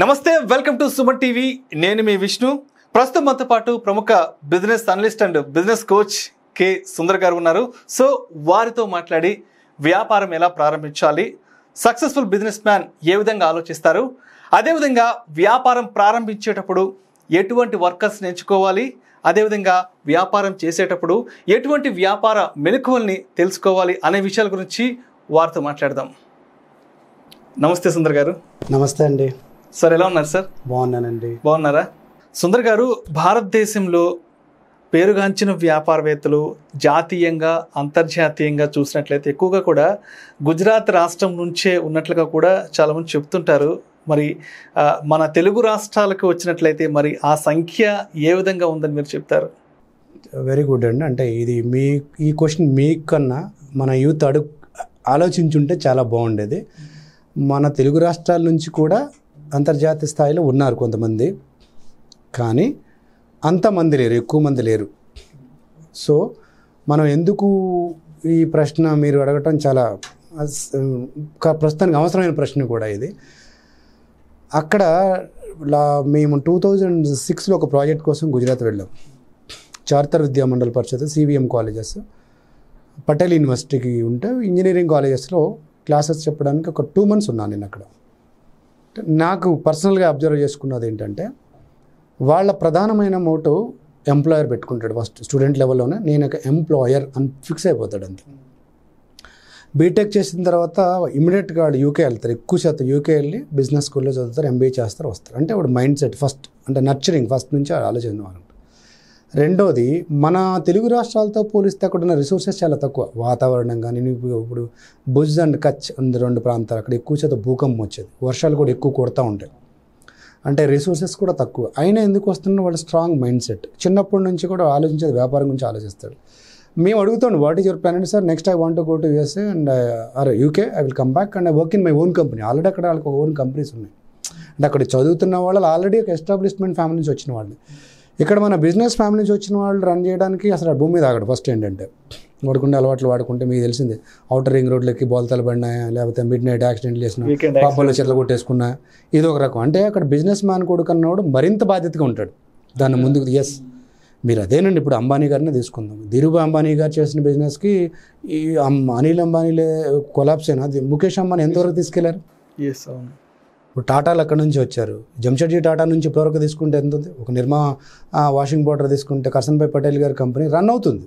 నమస్తే welcome to Suman TV నేను మీ విష్ణు ప్రస్తుతం మనతో పాటు ప్రముఖ business analyst and business coach K Sundar garu ఉన్నారు సో వారితో మాట్లాడి వ్యాపారం ఎలా ప్రారంభించాలి సక్సెస్ఫుల్ బిజినెస్ మ్యాన్ ఏ విధంగా ఆలోచిస్తారు అదేవిధంగా వ్యాపారం ప్రారంభించేటప్పుడు ఎటువంటి వర్కర్స్ నేర్చుకోవాలి అదేవిధంగా వ్యాపారం చేసేటప్పుడు ఎటువంటి వ్యాపార మెలకువల్ని తెలుసుకోవాలి అనే విషయాల గురించి వారితో మాట్లాడదాం నమస్తే సుందర్ గారు నమస్తే అండి సార్ ఎలా ఉన్నారు సార్ బాగున్నానండి బాగున్నారా సుందర్ గారు భారతదేశంలో పేరుగాంచిన వ్యాపారవేత్తలు జాతీయంగా అంతర్జాతీయంగా చూసినట్లయితే ఎక్కువగా కూడా గుజరాత్ రాష్ట్రం నుంచే ఉన్నట్లుగా కూడా చాలామంది చెప్తుంటారు మరి మన తెలుగు రాష్ట్రాలకు వచ్చినట్లయితే మరి ఆ సంఖ్య ఏ విధంగా ఉందని మీరు చెప్తారు వెరీ గుడ్ అండి అంటే ఇది మీ ఈ క్వశ్చన్ మీకన్నా మన యూత్ అడుగు ఆలోచించుంటే చాలా బాగుండేది మన తెలుగు రాష్ట్రాల నుంచి కూడా అంతర్జాతీయ స్థాయిలో ఉన్నారు కొంతమంది కానీ అంతమంది లేరు ఎక్కువ మంది లేరు సో మనం ఎందుకు ఈ ప్రశ్న మీరు అడగటం చాలా ప్రస్తుతానికి అవసరమైన ప్రశ్న కూడా ఇది అక్కడ మేము టూ థౌజండ్ సిక్స్లో ఒక ప్రాజెక్ట్ కోసం గుజరాత్ వెళ్ళాం చార్తర్ విద్యా మండల పరిషత్ సివిఎం కాలేజెస్ పటేల్ యూనివర్సిటీకి ఉంటే ఇంజనీరింగ్ కాలేజెస్లో క్లాసెస్ చెప్పడానికి ఒక టూ మంత్స్ ఉన్నాను నేను అక్కడ నాకు పర్సనల్గా అబ్జర్వ్ చేసుకున్నది ఏంటంటే వాళ్ళ ప్రధానమైన మోటో ఎంప్లాయర్ పెట్టుకుంటాడు ఫస్ట్ స్టూడెంట్ లెవెల్లోనే నేను ఒక ఎంప్లాయర్ అని ఫిక్స్ అయిపోతాడు అంతే బీటెక్ చేసిన తర్వాత ఇమీడియట్గా వాళ్ళు యూకే వెళ్తారు ఎక్కువ శాతం యూకే వెళ్ళి బిజినెస్ స్కూల్లో చదువుతారు ఎంబీఏ చేస్తారు వస్తారు అంటే వాడు మైండ్ సెట్ ఫస్ట్ అంటే నర్చరింగ్ ఫస్ట్ నుంచి ఆలోచన వాళ్ళు రెండోది మన తెలుగు రాష్ట్రాలతో పోలిస్తే అక్కడ ఉన్న రిసోర్సెస్ చాలా తక్కువ వాతావరణం కానీ ఇప్పుడు భుజ్ అండ్ కచ్ అందు రెండు ప్రాంతాలు అక్కడ ఎక్కువ చేత భూకంపం వచ్చేది వర్షాలు కూడా ఎక్కువ కొడతా ఉంటాయి అంటే రిసోర్సెస్ కూడా తక్కువ అయినా ఎందుకు వస్తున్న వాళ్ళ స్ట్రాంగ్ మైండ్ సెట్ చిన్నప్పటి నుంచి కూడా ఆలోచించేది వ్యాపారం గురించి ఆలోచిస్తాడు మేము అడుగుతాం what is your plan sir next I want go to USA and or UK I will come back and I work in my own company already అక్కడ వాళ్ళకి ఓన్ కంపెనీస్ ఉన్నాయి అంటే అక్కడ చదువుతున్న వాళ్ళు ఆల్రెడీ ఒక ఎస్టాబ్లిష్మెంట్ ఫ్యామిలీ నుంచి వచ్చిన వాళ్ళు ఇక్కడ మన బిజినెస్ ఫ్యామిలీ నుంచి వచ్చిన వాళ్ళు రన్ చేయడానికి అసలు భూమి మీద ఆగడు ఫస్ట్ ఏంటంటే వాడుకుంటే అలవాట్లు వాడుకుంటే మీకు తెలిసింది అవుటర్ రింగ్ రోడ్లకి బోల్తలు పడినాయా లేకపోతే మిడ్ నైట్ యాక్సిడెంట్లు చేసిన పాపల్లో చెట్లు కొట్టేసుకున్నా ఇది ఒక రకం అంటే అక్కడ బిజినెస్ మ్యాన్ కొడుకు అన్నవాడు మరింత బాధ్యతగా ఉంటాడు దాన్ని ముందుకు ఎస్ మీరు అదేనండి ఇప్పుడు అంబానీ గారిని తీసుకుందాం ధీరుభాయ్ అంబానీ గారు చేసిన బిజినెస్కి ఈ అనిల్ అంబానీలే కొలాప్స్ అయినా ముఖేష్ అంబానీ ఎంతవరకు తీసుకెళ్లారు ఎస్ అవును ఇప్పుడు టాటాలు అక్కడ నుంచి వచ్చారు జంషెడ్జీ టాటా నుంచి ఇప్పటివరకు తీసుకుంటే ఎంత ఉంది ఒక నిర్మా వాషింగ్ పౌడర్ తీసుకుంటే కర్సన్భాయ్ పటేల్ గారి కంపెనీ రన్ అవుతుంది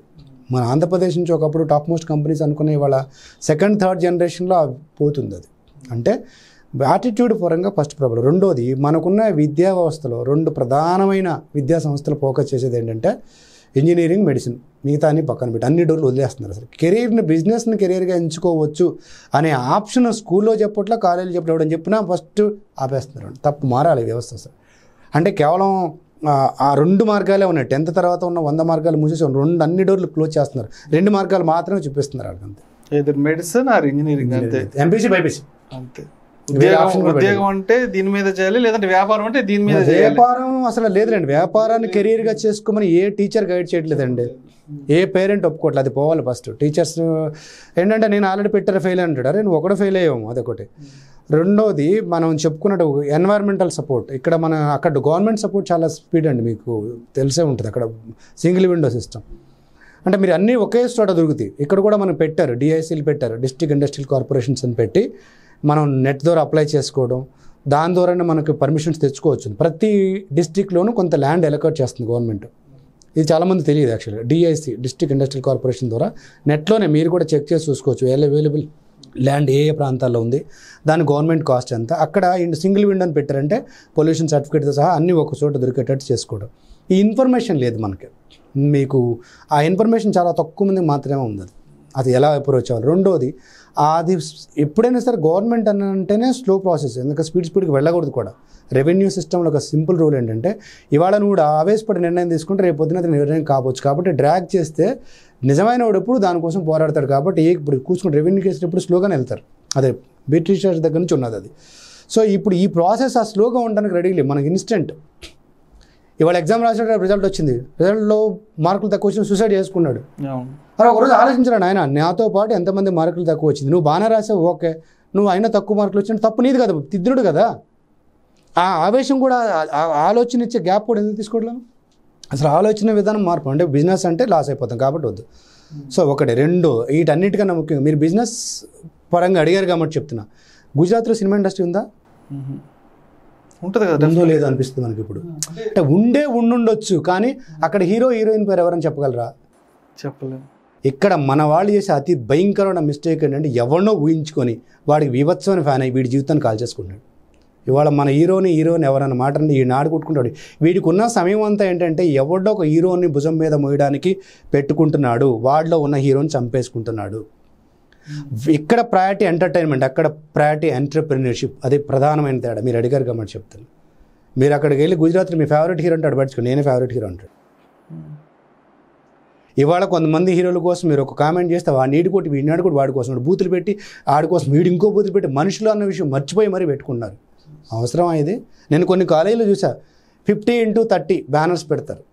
మన ఆంధ్రప్రదేశ్ నుంచి ఒకప్పుడు టాప్ మోస్ట్ కంపెనీస్ అనుకునే వాళ్ళ సెకండ్ థర్డ్ జనరేషన్లో పోతుంది అది అంటే యాటిట్యూడ్ పరంగా ఫస్ట్ ప్రాబ్లం రెండోది మనకున్న విద్యా వ్యవస్థలో రెండు ప్రధానమైన విద్యా సంస్థలు ఫోకస్ చేసేది ఏంటంటే ఇంజనీరింగ్ మెడిసిన్ మిగతా అని పక్కన పెట్టి అన్ని డోర్లు వదిలేస్తున్నారు అసలు కెరీర్ని బిజినెస్ని కెరీర్గా ఎంచుకోవచ్చు అనే ఆప్షన్ స్కూల్లో చెప్పట్లా కాలేజీలో చెప్పడం చెప్పినా ఫస్ట్ ఆపేస్తున్నారు తప్పు మారాలి వ్యవస్థ సార్ అంటే కేవలం ఆ రెండు మార్గాలే ఉన్నాయి టెన్త్ తర్వాత ఉన్న వంద మార్గాలు మూసేసి రెండు అన్ని డోర్లు క్లోజ్ చేస్తున్నారు రెండు మార్గాలు మాత్రమే చూపిస్తున్నారు అక్కడ medicine or engineering MPC BiPC అంతే ఉద్యోగం అంటే దీని మీద చేయాలి లేదంటే వ్యాపారం అంటే దీని మీద వ్యాపారం అసలు లేదులేండి వ్యాపారాన్ని కెరీర్ గా చేసుకోమని ఏ టీచర్ గైడ్ చేయట్లేదండి ఏ పేరెంట్ ఒప్పుకోవట్లేదు అది పోవాలి ఫస్ట్ టీచర్స్ ఏంటంటే నేను ఆల్రెడీ పెట్టారు ఫెయిల్ అంటాడు అరే నువ్వు ఒకటి ఫెయిల్ అయ్యాము అదొకటి రెండోది మనం చెప్పుకున్నట్టు ఎన్వైర్మెంటల్ సపోర్ట్ ఇక్కడ మన అక్కడ గవర్నమెంట్ సపోర్ట్ చాలా స్పీడ్ అండి మీకు తెలిసే ఉంటుంది అక్కడ సింగిల్ విండో సిస్టమ్ అంటే మీరు అన్నీ ఒకే చోట దొరుకుతాయి ఇక్కడ కూడా మనం పెట్టారు డిఐసీలు పెట్టారు డిస్ట్రిక్ట్ ఇండస్ట్రియల్ కార్పొరేషన్స్ అని పెట్టి మనం నెట్ ద్వారా అప్లై చేసుకోవడం దాని ద్వారానే మనకు పర్మిషన్స్ తెచ్చుకోవచ్చు ప్రతి డిస్టిక్లోనూ కొంత ల్యాండ్ ఎలకేట్ చేస్తుంది గవర్నమెంట్ ఇది చాలామంది తెలియదు యాక్చువల్గా డిఐసి డిస్ట్రిక్ట్ ఇండస్ట్రియల్ కార్పొరేషన్ ద్వారా నెట్లోనే మీరు కూడా చెక్ చేసి చూసుకోవచ్చు ఎల్ అవైలబుల్ ల్యాండ్ ఏ ఏ ప్రాంతాల్లో ఉంది దాని గవర్నమెంట్ కాస్ట్ ఎంత అక్కడ సింగిల్ విండో అని పెట్టారంటే పొల్యూషన్ సర్టిఫికేట్తో సహా అన్నీ ఒక చోట దొరికేటట్టు చేసుకోవడం ఈ ఇన్ఫర్మేషన్ లేదు మనకి మీకు ఆ ఇన్ఫర్మేషన్ చాలా తక్కువ మందికి మాత్రమే ఉంది అది ఎలా అప్రోచ్ అవ్వాలి రెండోది అది ఎప్పుడైనా సరే గవర్నమెంట్ అని అంటేనే స్లో ప్రాసెస్ ఎందుకంటే స్పీడ్ స్పీడ్కి వెళ్ళకూడదు కూడా రెవెన్యూ సిస్టంలో ఒక సింపుల్ రూల్ ఏంటంటే ఇవాళ నువ్వు ఆవేశపడి నిర్ణయం తీసుకుంటే రేపు పొద్దున నిర్ణయం కావచ్చు కాబట్టి డ్రాగ్ చేస్తే నిజమైన వాడు ఎప్పుడు దానికోసం పోరాడతాడు కాబట్టి ఇప్పుడు కూర్చుని రెవెన్యూ కేసులు ఎప్పుడు స్లోగానే వెళ్తారు అదే బ్రిటిషర్స్ దగ్గర నుంచి ఉన్నది అది సో ఇప్పుడు ఈ ప్రాసెస్ ఆ స్లోగా ఉండడానికి రెడీ లేదు మనకి ఇన్స్టెంట్ ఇవాళ ఎగ్జామ్ రాసినట్టు రిజల్ట్ వచ్చింది రిజల్ట్లో మార్కులు తక్కువ వచ్చిన సూసైడ్ చేసుకున్నాడు అరే ఒకరోజు ఆలోచించాడు ఆయన నాతో పాటు ఎంతమంది మార్కులు తక్కువ వచ్చింది నువ్వు బాగానే రాసావు ఓకే నువ్వు అయినా తక్కువ మార్కులు వచ్చిన తప్పు నీది కదా తిద్దుడు కదా ఆ ఆవేశం కూడా ఆలోచన ఇచ్చే గ్యాప్ కూడా ఎందుకు తీసుకోవడం అసలు ఆలోచన విధానం మార్పు అంటే బిజినెస్ అంటే లాస్ అయిపోతాం కాబట్టి వద్దు సో ఒకటి రెండు వీటన్నిటికన్నా ముఖ్యంగా మీరు బిజినెస్ పరంగా అడిగారు కాబట్టి చెప్తున్నా గుజరాత్లో సినిమా ఇండస్ట్రీ ఉందా ఉంటుంది కదా ఉందో లేదో అనిపిస్తుంది మనకి ఇప్పుడు అంటే ఉండే ఉండుండొచ్చు కానీ అక్కడ హీరో హీరోయిన్ పేరు ఎవరని చెప్పగలరా చెప్పలేదు ఇక్కడ మన వాళ్ళు చేసే అతి భయంకరమైన మిస్టేక్ ఏంటంటే ఎవరినో ఊహించుకొని వాడికి వివత్సమైన ఫ్యాన్ అయ్యి వీడి జీవితాన్ని కాల్ చేసుకుంటాడు ఇవాళ మన హీరోని హీరోని ఎవరన్నా మాట ఈ నాడు కొట్టుకుంటాడు వీడికి ఉన్న సమయం అంతా ఏంటంటే ఎవడో ఒక హీరోని భుజం మీద మోయడానికి పెట్టుకుంటున్నాడు వాడిలో ఉన్న హీరోని చంపేసుకుంటున్నాడు ఇక్కడ ప్రయారిటీ ఎంటర్టైన్మెంట్ అక్కడ ప్రయారిటీ ఎంటర్ప్రినర్షిప్ అది ప్రధానమైన తేడా మీరు అడిగారు కాబట్టి చెప్తాను మీరు అక్కడికి వెళ్ళి గుజరాత్లో మీ ఫేవరెట్ హీరో అంటాడు పడుచుకో నేనే ఫేవరెట్ హీరో అంటాడు ఇవాళ కొంతమంది హీరోల కోసం మీరు ఒక కామెంట్ చేస్తే వాడిని నీటి కొట్టి వీడినాడు కూడా వాడి కోసం బూతులు పెట్టి ఆడి కోసం వీడు ఇంకో బూతులు పెట్టి మనుషులు అన్న విషయం మర్చిపోయి మరీ పెట్టుకున్నారు అవసరం ఇది నేను కొన్ని కాలేజీలు చూసా ఫిఫ్టీ ఇంటూ థర్టీ బ్యానర్స్ పెడతారు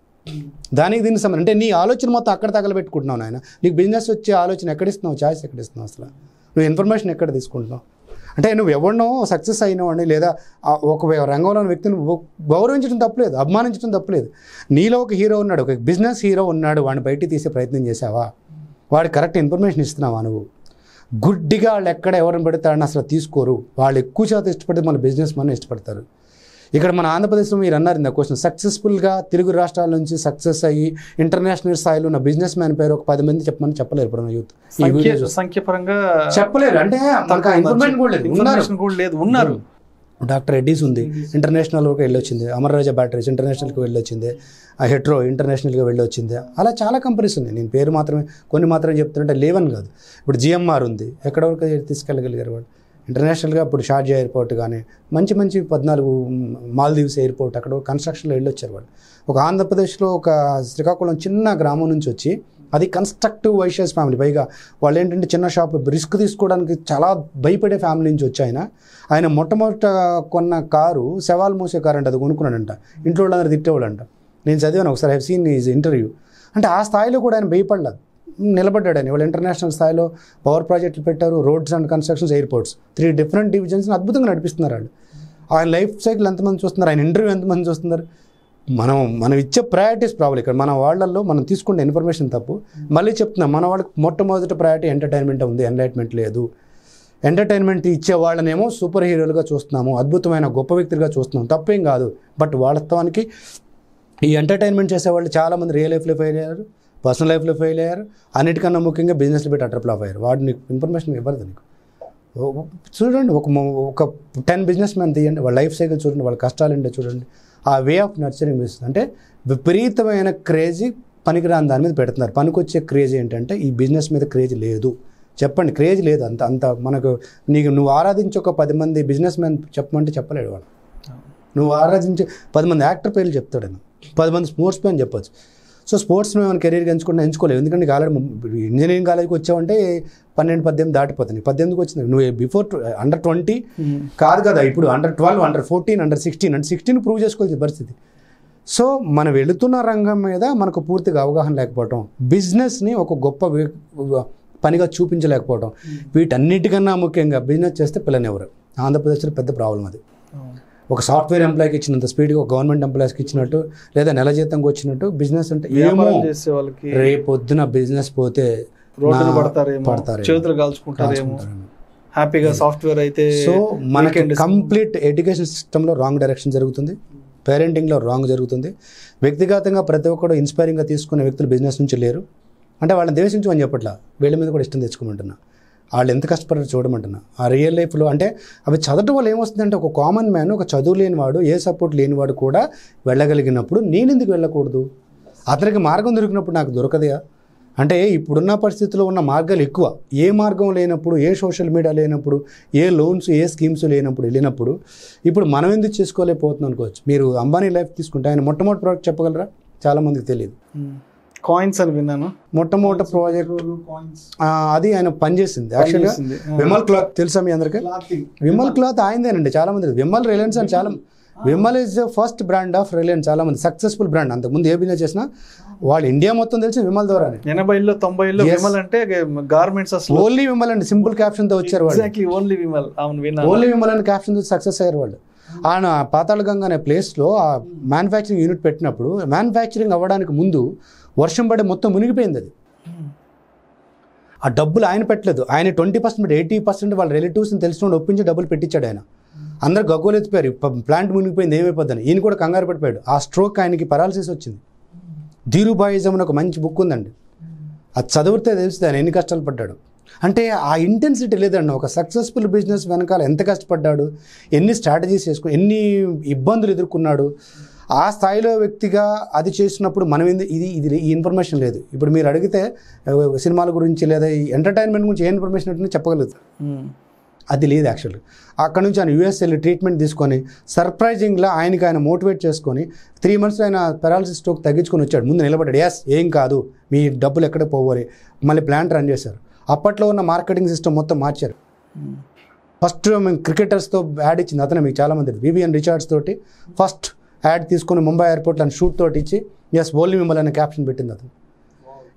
దానికి దీనికి సంబంధం అంటే నీ ఆలోచన మొత్తం అక్కడ తగలబెట్టుకుంటున్నావు నాయన నీకు బిజినెస్ వచ్చే ఆలోచన ఎక్కడిస్తున్నావు ఛాయిస్ ఇస్తున్నావు అసలు నువ్వు ఇన్ఫర్మేషన్ ఎక్కడ తీసుకుంటున్నావు అంటే నువ్వు ఎవరినో సక్సెస్ అయినవాడిని లేదా ఒక రంగంలోని వ్యక్తిని గౌరవించడం తప్పలేదు అభిమానించడం తప్పలేదు నీలో ఒక హీరో ఉన్నాడు ఒక బిజినెస్ హీరో ఉన్నాడు వాడిని బయటికి తీసే ప్రయత్నం చేసావా వాడికి కరెక్ట్ ఇన్ఫర్మేషన్ ఇస్తున్నావా నువ్వు గుడ్డిగా వాళ్ళు ఎక్కడ ఎవరిని పెడతారని అసలు తీసుకోరు వాళ్ళు ఎక్కువ శాతం ఇష్టపడితే మన బిజినెస్ మన ఇష్టపడతారు ఇక్కడ మన ఆంధ్రప్రదేశ్లో మీరు అన్నారు ఇంత క్వశ్చన్ సక్సెస్ఫుల్గా తెలుగు రాష్ట్రాల నుంచి సక్సెస్ అయ్యి ఇంటర్నేషనల్ స్థాయిలో ఉన్న బిజినెస్ మ్యాన్ పేరు ఒక పది మంది చెప్పమని చెప్పలేరు ఇప్పుడు యూత్ సంఖ్యపరంగా చెప్పలేరు అంటే లేదు ఉన్నారు డాక్టర్ రెడ్డిస్ ఉంది ఇంటర్నేషనల్ వరకు వెళ్ళొచ్చింది అమర్ రాజా బ్యాటరీస్ ఇంటర్నేషనల్కి వెళ్ళొచ్చింది హెట్రో ఇంటర్నేషనల్గా వెళ్ళొచ్చింది అలా చాలా కంపెనీస్ ఉన్నాయి నేను పేరు మాత్రమే కొన్ని మాత్రమే చెప్తుంటే లేవని కాదు ఇప్పుడు జిఎంఆర్ ఉంది ఎక్కడ వరకు తీసుకెళ్ళగలిగారు వాళ్ళు ఇంటర్నేషనల్గా ఇప్పుడు షార్జా ఎయిర్పోర్ట్ కానీ మంచి మంచి పద్నాలుగు మాల్దీవ్స్ ఎయిర్పోర్ట్ అక్కడ కన్స్ట్రక్షన్లో వెళ్ళొచ్చారు వాళ్ళు ఒక ఆంధ్రప్రదేశ్లో ఒక శ్రీకాకుళం చిన్న గ్రామం నుంచి వచ్చి అది కన్స్ట్రక్టివ్ వైషియస్ ఫ్యామిలీ పైగా వాళ్ళు ఏంటంటే చిన్న షాప్ రిస్క్ తీసుకోవడానికి చాలా భయపడే ఫ్యామిలీ నుంచి వచ్చి ఆయన ఆయన మొట్టమొదట కొన్న కారు సవాల్ మూసే కారు అంటే అది కొనుక్కున్నాడంట ఇంట్లో వాళ్ళందరూ తిట్టేవాళ్ళంట నేను చదివాను ఒకసారి హెవ్ సీన్ ఈజ్ ఇంటర్వ్యూ అంటే ఆ స్థాయిలో కూడా ఆయన భయపడలేదు నిలబడ్డాడని వాళ్ళు ఇంటర్నేషనల్ స్థాయిలో పవర్ ప్రాజెక్టులు పెట్టారు roads and constructions airports three different డివిజన్స్ని అద్భుతంగా నడిపిస్తున్నారు వాళ్ళు ఆయన లైఫ్ సైకిల్ ఎంతమంది చూస్తున్నారు ఆయన ఇంటర్వ్యూ ఎంతమంది చూస్తున్నారు మనం మనం ఇచ్చే ప్రయారిటీస్ ప్రాబ్లం ఇక్కడ మన వాళ్ళల్లో మనం తీసుకునే ఇన్ఫర్మేషన్ తప్పు మళ్ళీ చెప్తున్నాం మన వాళ్ళకి మొట్టమొదటి ప్రయారిటీ ఎంటర్టైన్మెంట్ ఉంది ఎన్లైట్మెంట్ లేదు ఎంటర్టైన్మెంట్ ఇచ్చే వాళ్ళనేమో సూపర్ హీరోలుగా చూస్తున్నాము అద్భుతమైన గొప్ప వ్యక్తులుగా చూస్తున్నాం తప్పేం కాదు బట్ వాళ్ళత్వానికి ఈ ఎంటర్టైన్మెంట్ చేసే వాళ్ళు చాలామంది రియల్ లైఫ్లో ఫెయిల్ అయ్యారు పర్సనల్ లైఫ్లో ఫెయిల్ అయ్యారు అన్నిటికన్నా ముఖ్యంగా బిజినెస్లో పెట్టి అటర్ అయ్యారు వాడు నీకు ఇన్ఫర్మేషన్ ఇవ్వరు నీకు చూడండి ఒక ఒక టెన్ బిజినెస్ మ్యాన్ తీయండి వాళ్ళ లైఫ్ సైకిల్ చూడండి వాళ్ళ కష్టాలు ఏంటో చూడండి ఆ వే ఆఫ్ నర్చరింగ్ బిజినెస్ అంటే విపరీతమైన క్రేజీ పనికిరాని దాని మీద పెడుతున్నారు పనికొచ్చే క్రేజ్ ఏంటంటే ఈ బిజినెస్ మీద క్రేజ్ లేదు చెప్పండి క్రేజ్ లేదు అంత అంత మనకు నీకు నువ్వు ఆరాధించే ఒక పది మంది బిజినెస్ మ్యాన్ చెప్పమంటే చెప్పలేడు వాడు నువ్వు ఆరాధించే పది మంది యాక్టర్ పేర్లు చెప్తాడు పది మంది స్పోర్ట్స్ మ్యాన్ చెప్పొచ్చు సో స్పోర్ట్స్ను ఏమైనా కెరీర్ ఎంచుకుంటే ఎంచుకోలేదు ఎందుకంటే ఆల్రెడీ ఇంజనీరింగ్ కాలేజ్కి వచ్చావంటే పన్నెండు పద్దెనిమిది దాటిపోతుంది పద్దెనిమిదికి వచ్చింది నువ్వు బిఫోర్ అండర్ ట్వంటీ కాదు కదా ఇప్పుడు under twelve under fourteen under sixteen and sixteen prove చేసుకోవాలి పరిస్థితి సో మనం వెళుతున్న రంగం మీద మనకు పూర్తిగా అవగాహన లేకపోవటం బిజినెస్ని ఒక గొప్ప పనిగా చూపించలేకపోవటం వీటన్నిటికన్నా ముఖ్యంగా బిజినెస్ చేస్తే పిల్లనెవరు ఆంధ్రప్రదేశ్లో పెద్ద ప్రాబ్లం అది ఒక సాఫ్ట్వేర్ ఎంప్లాయ్కి ఇచ్చినంత స్పీడ్గా ఒక గవర్నమెంట్ ఎంప్లాయీస్కి ఇచ్చినట్టు లేదా నెల జీతంకి వచ్చినట్టు బిజినెస్ అంటే ఏమో చేసే వాళ్ళకి రేపొద్దున బిజినెస్ పోతే పడతారు చేతులు కాల్చుకుంటారేమో హ్యాపీగా సాఫ్ట్వేర్ అయితే సో మనకి కంప్లీట్ ఎడ్యుకేషన్ సిస్టంలో రాంగ్ డైరెక్షన్ జరుగుతుంది పేరెంటింగ్లో రాంగ్ జరుగుతుంది వ్యక్తిగతంగా ప్రతి ఒక్కరు ఇన్స్పైరింగ్గా తీసుకునే వ్యక్తులు బిజినెస్ నుంచి లేరు అంటే వాళ్ళని ద్వేషించు అని చెప్పట్లా వీళ్ళ మీద కూడా ఇష్టం తెచ్చుకోమంటున్నా వాళ్ళు ఎంత కష్టపడారు చూడమంటున్నా ఆ రియల్ లైఫ్లో అంటే అవి చదవటం వల్ల ఏమొస్తుందంటే ఒక కామన్ మ్యాన్ ఒక చదువు లేనివాడు ఏ సపోర్ట్ లేనివాడు కూడా వెళ్ళగలిగినప్పుడు నేను ఎందుకు వెళ్ళకూడదు అతనికి మార్గం దొరికినప్పుడు నాకు దొరకదయా అంటే ఇప్పుడున్న పరిస్థితుల్లో ఉన్న మార్గాలు ఎక్కువ ఏ మార్గం లేనప్పుడు ఏ సోషల్ మీడియా లేనప్పుడు ఏ లోన్స్ ఏ స్కీమ్స్ లేనప్పుడు వెళ్ళినప్పుడు ఇప్పుడు మనం ఎందుకు చేసుకోలేకపోతుంది అనుకోవచ్చు మీరు అంబానీ లైఫ్ తీసుకుంటే ఆయన మొట్టమొదటి ప్రోడక్ట్ చెప్పగలరా చాలామందికి తెలియదు hmm. కాయిన్స్ అని విన్నాను మొట్టమొదటి ప్రాజెక్ట్ అది ఆయన పనిచేసింది యాక్చువల్గా విమల్ క్లాత్ తెలుసా మీ అందరికీ విమల్ క్లాత్ ఆయనదేనండి చాలా మంది విమల్ రిలయన్స్ అని చాలా Vimal is first brand of Reliance చాలా మంది సక్సెస్ఫుల్ బ్రాండ్ ముందు ఏ బిజినెస్ చేసినా వాళ్ళు ఇండియా మొత్తం తెలిసి విమల్ ద్వారా ఎనభైలో తొంభైలో విమల్ అంటే గార్మెంట్స్ ఓన్లీ విమల్ అండి సింపుల్ క్యాప్షన్ తో వచ్చారు వాళ్ళు ఓన్లీ విమల్ ఓన్లీ విమల్ అని క్యాప్షన్ తో సక్సెస్ అయ్యారు వాళ్ళు hmm. ఆయన పాతాళగంగ అనే ప్లేస్లో ఆ మ్యానుఫ్యాక్చరింగ్ యూనిట్ పెట్టినప్పుడు మ్యానుఫ్యాక్చరింగ్ అవ్వడానికి ముందు వర్షం పడి మొత్తం మునిగిపోయింది అది ఆ డబ్బులు ఆయన పెట్టలేదు ఆయన ట్వంటీ పర్సెంట్ ఎయిటీ పర్సెంట్ వాళ్ళ రిలేటివ్స్ని తెలిసిన ఒప్పించి డబ్బులు పెట్టించాడు ఆయన అందరు గగ్గోలు ఎత్తిపోయారు ప్లాంట్ మునిగిపోయింది ఏమైపోద్దని ఈయన కూడా కంగారు పడిపోయాడు ఆ స్ట్రోక్ ఆయనకి పరాలసిస్ వచ్చింది ధీరుబాయిజం అని ఒక మంచి బుక్ ఉందండి అది చదివితే తెలుస్తుంది ఆయన ఎన్ని కష్టాలు పడ్డాడు అంటే ఆ ఇంటెన్సిటీ లేదండి ఒక సక్సెస్ఫుల్ బిజినెస్ వెనకాల ఎంత కష్టపడ్డాడు ఎన్ని స్ట్రాటజీస్ వేసుకుని ఎన్ని ఇబ్బందులు ఎదుర్కొన్నాడు ఆ స్థాయిలో వ్యక్తిగా అది చేసినప్పుడు మనం ఇది ఇది ఈ ఇన్ఫర్మేషన్ లేదు ఇప్పుడు మీరు అడిగితే సినిమాల గురించి లేదా ఈ ఎంటర్టైన్మెంట్ గురించి ఏ ఇన్ఫర్మేషన్ అంటే చెప్పగలదు అది లేదు యాక్చువల్ అక్కడ నుంచి ఆయన యూఎస్ వెళ్ళి ట్రీట్మెంట్ తీసుకొని సర్ప్రైజింగ్లా ఆయనకి ఆయన మోటివేట్ చేసుకొని త్రీ మంత్స్లో ఆయన పెరాలసిస్ స్ట్రోక్ తగ్గించుకొని వచ్చాడు ముందు నిలబడ్డాడు ఎస్ ఏం కాదు మీ డబ్బులు ఎక్కడ పోవాలి మళ్ళీ ప్లాంట్ రన్ చేశారు అప్పట్లో ఉన్న మార్కెటింగ్ సిస్టమ్ మొత్తం మార్చారు ఫస్ట్ hmm. మేము క్రికెటర్స్తో యాడ్ ఇచ్చింది అతనే మీకు చాలామంది వివిఎన్ రిచార్డ్స్ తోటి ఫస్ట్ యాడ్ తీసుకుని ముంబై ఎయిర్పోర్ట్లో షూట్ తోటి ఇచ్చి ఎస్ ఓన్లీ మిమ్మల్ని అనే క్యాప్షన్ పెట్టింది అతను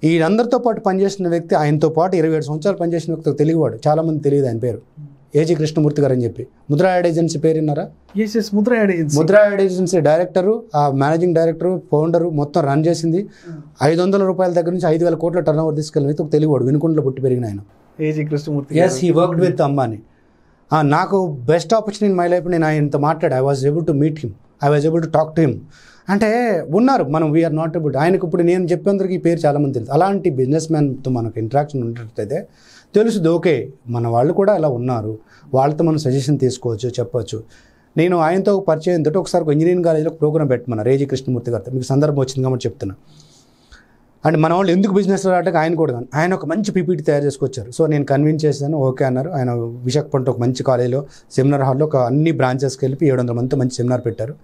ఈయనందరితో పాటు పనిచేసిన వ్యక్తి ఆయనతో పాటు ఇరవై ఏడు సంవత్సరాలు పనిచేసిన వ్యక్తి తెలుగువాడు చాలామంది తెలియదు ఆయన పేరు hmm. ఏజీ కృష్ణమూర్తి గారు అని చెప్పి ముద్రా యాడ్ ఏజెన్సీ పేరు Mudra ad agency Mudra ad agency director ఆ మేనేజింగ్ డైరెక్టరు ఫౌండరు మొత్తం రన్ చేసింది hmm. ఐదు వందల రూపాయల దగ్గర నుంచి ఐదు వేల కోట్ల టర్న్ ఓవర్ తీసుకెళ్ళిన ఒక తెలుగువాడు వినుకుంటలో పుట్టి పెరిగిన ఆయన AG Krishnamurthy yes he worked with Ambani నాకు బెస్ట్ ఆపర్చునిటీ మై లైఫ్ నేను ఆయనతో మాట్లాడే I was able to meet him I was able to talk to him అంటే ఉన్నారు మనం వీఆర్ నాట్ ఎబుల్ ఆయనకు ఇప్పుడు నేను చెప్పేందుకు ఈ పేరు చాలామంది తెలుసు అలాంటి బిజినెస్ మ్యాన్తో మనకు ఇంట్రాక్షన్ ఉన్నట్లయితే తెలుసుది ఓకే మన వాళ్ళు కూడా అలా ఉన్నారు వాళ్ళతో మనం సజెషన్ తీసుకోవచ్చు చెప్పవచ్చు నేను ఆయనతో పరిచయం తోటి ఒకసారి ఇంజనీరింగ్ కాలేజీలో ప్రోగ్రామ్ పెట్టమన్నా రేజీ కృష్ణమూర్తి గారితో మీకు సందర్భం వచ్చింది కాబట్టి చెప్తున్నాను అండ్ మన వాళ్ళు ఎందుకు బిజినెస్ రావడానికి ఆయన కూడా ఆయన ఒక మంచి పీపీటీ తయారు చేసుకొచ్చారు సో నేను కన్విన్స్ చేశాను ఓకే అన్నారు ఆయన విశాఖపట్నం ఒక మంచి కాలేజీలో సెమినార్ హాల్లో ఒక అన్ని బ్రాంచెస్కి వెళ్ళి ఏడు వందల మందితో మంచి సెమినార్ పెట్టారు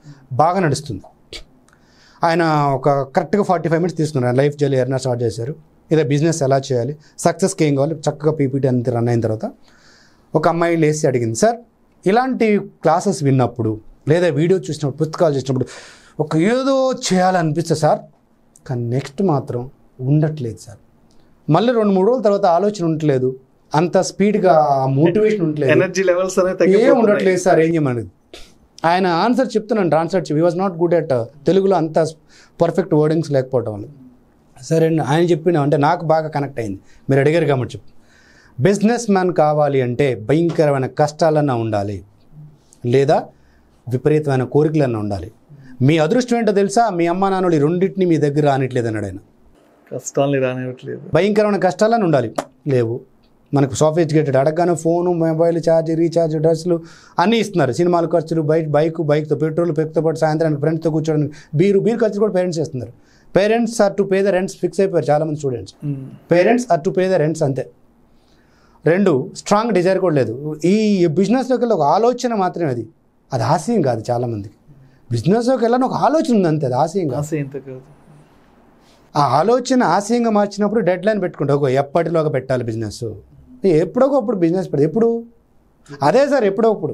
బాగా నడుస్తుంది ఆయన ఒక కరెక్ట్గా ఫార్టీ ఫైవ్ మినిట్స్ తీసుకున్నారు లైఫ్ జర్నీ ఎర్నా స్టార్ట్ చేశారు ఇదే బిజినెస్ ఎలా చేయాలి సక్సెస్కి ఏం కావాలి చక్కగా పీపీటీ అంత రన్ అయిన తర్వాత ఒక అమ్మాయి లేసి అడిగింది సార్ ఇలాంటి క్లాసెస్ విన్నప్పుడు లేదా వీడియో చూసినప్పుడు పుస్తకాలు చూసినప్పుడు ఒక ఏదో చేయాలనిపిస్తే సార్ కానీ నెక్స్ట్ మాత్రం ఉండట్లేదు సార్ మళ్ళీ రెండు మూడు రోజుల తర్వాత ఆలోచన ఉండట్లేదు అంత స్పీడ్గా మోటివేషన్ ఉండట్లేదు ఎనర్జీ లెవెల్స్ ఏం ఉండట్లేదు సార్ ఏం చేయమనేది ఆయన ఆన్సర్ చెప్తున్నాను ట్రాన్స్లేట్ చెప్పి వాజ్ నాట్ గుడ్ అట్ తెలుగులో అంత పర్ఫెక్ట్ వర్డింగ్స్ లేకపోవడం వల్ల సరే ఆయన చెప్పిన అంటే నాకు బాగా కనెక్ట్ అయింది మీరు అడిగారు కాబట్టి చెప్పు బిజినెస్ మ్యాన్ కావాలి అంటే భయంకరమైన కష్టాలన్నా ఉండాలి లేదా విపరీతమైన కోరికలన్నా ఉండాలి మీ అదృష్టం ఏంటో తెలుసా మీ అమ్మ నాన్నలు రెండింటిని మీ దగ్గర రానిట్లేదు అన్నాడు ఆయన కష్టాలని రానివ్వట్లేదు భయంకరమైన కష్టాలని ఉండాలి లేవు మనకు సోఫిస్టికేటెడ్ అడగగానే ఫోను మొబైల్ ఛార్జ్ రీఛార్జ్ డ్రెస్సులు అన్నీ ఇస్తున్నారు సినిమాల ఖర్చులు బైక్ బైక్ బైక్తో పెట్రోల్ పెక్తో పాటు సాయంత్రానికి ఫ్రెండ్స్తో కూర్చోడం బీరు బీరు ఖర్చులు కూడా పేరెంట్స్ ఇస్తున్నారు parents are to pay the rents fix అయిపోయారు చాలామంది students parents are to pay the rents అంతే రెండు స్ట్రాంగ్ డిజైర్ కూడా లేదు ఈ బిజినెస్లోకి ఒక ఆలోచన మాత్రమే అది అది ఆశయం కాదు చాలామందికి బిజినెస్లోకి వెళ్ళాలని ఒక ఆలోచన ఉంది అంతే అది ఆశయంగా ఆ ఆలోచన ఆశయంగా మార్చినప్పుడు డెడ్ లైన్ పెట్టుకుంటా ఒక ఎప్పటిలోగా పెట్టాలి బిజినెస్ ఎప్పుడొకప్పుడు బిజినెస్ పెడతా ఎప్పుడు అదే సార్ ఎప్పుడోప్పుడు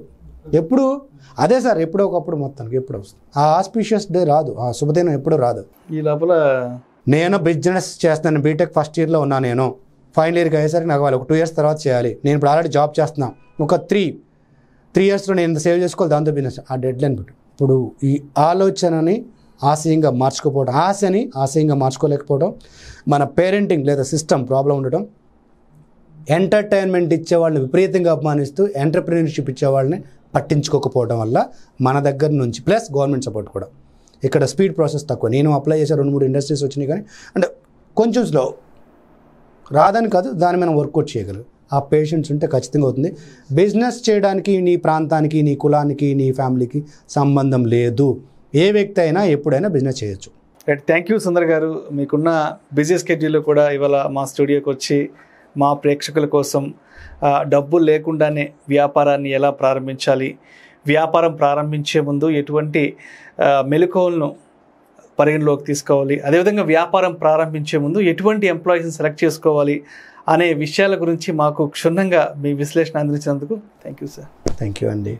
ఎప్పుడు అదే సార్ ఎప్పుడొకప్పుడు మొత్తానికి ఎప్పుడు వస్తుంది ఆ ఆస్పిషియస్ డే రాదు ఆ శుభదినం ఎప్పుడూ రాదు ఈ లోపల నేను బిజినెస్ చేస్తాను బీటెక్ ఫస్ట్ ఇయర్లో ఉన్నా నేను ఫైనల్ ఇయర్కి అయ్యేసరికి నాకు వాళ్ళు ఒక టూ ఇయర్స్ తర్వాత చేయాలి నేను ఇప్పుడు ఆల్రెడీ జాబ్ చేస్తున్నాను ఒక త్రీ త్రీ ఇయర్స్లో నేను సేవ్ చేసుకోవాలి దాంతో బిజినెస్ ఆ డెడ్ లైన్ పెట్టు ఇప్పుడు ఈ ఆలోచనని ఆశయంగా మార్చుకోపోవడం ఆశని ఆశయంగా మార్చుకోలేకపోవడం మన పేరెంటింగ్ లేదా సిస్టమ్ ప్రాబ్లం ఉండడం ఎంటర్టైన్మెంట్ ఇచ్చే వాళ్ళని విపరీతంగా అపమానిస్తూ ఎంటర్ప్రీనర్షిప్ ఇచ్చే వాళ్ళని పట్టించుకోకపోవడం వల్ల మన దగ్గర నుంచి ప్లస్ గవర్నమెంట్ సపోర్ట్ కూడా ఇక్కడ స్పీడ్ ప్రాసెస్ తక్కువ నేను అప్లై చేసే రెండు మూడు ఇండస్ట్రీస్ వచ్చినాయి కానీ అంటే కొంచెం స్లో రాదని కాదు దాని మీద వర్కౌట్ చేయగలరు ఆ పేషెంట్స్ ఉంటే ఖచ్చితంగా అవుతుంది బిజినెస్ చేయడానికి నీ ప్రాంతానికి నీ కులానికి నీ ఫ్యామిలీకి సంబంధం లేదు ఏ వ్యక్తి అయినా ఎప్పుడైనా బిజినెస్ చేయొచ్చు రైట్ థ్యాంక్ యూ సుందర్ గారు మీకున్న బిజీ స్కెడ్యూల్లో కూడా ఇవాళ మా స్టూడియోకి వచ్చి మా ప్రేక్షకుల కోసం డబ్బు లేకుండానే వ్యాపారాన్ని ఎలా ప్రారంభించాలి వ్యాపారం ప్రారంభించే ముందు ఎటువంటి మెలకువలను పరిగణలోకి తీసుకోవాలి అదేవిధంగా వ్యాపారం ప్రారంభించే ముందు ఎటువంటి ఎంప్లాయీస్ని సెలెక్ట్ చేసుకోవాలి అనే విషయాల గురించి మాకు క్షుణ్ణంగా మీ విశ్లేషణ అందించినందుకు thank you sir thank you అండి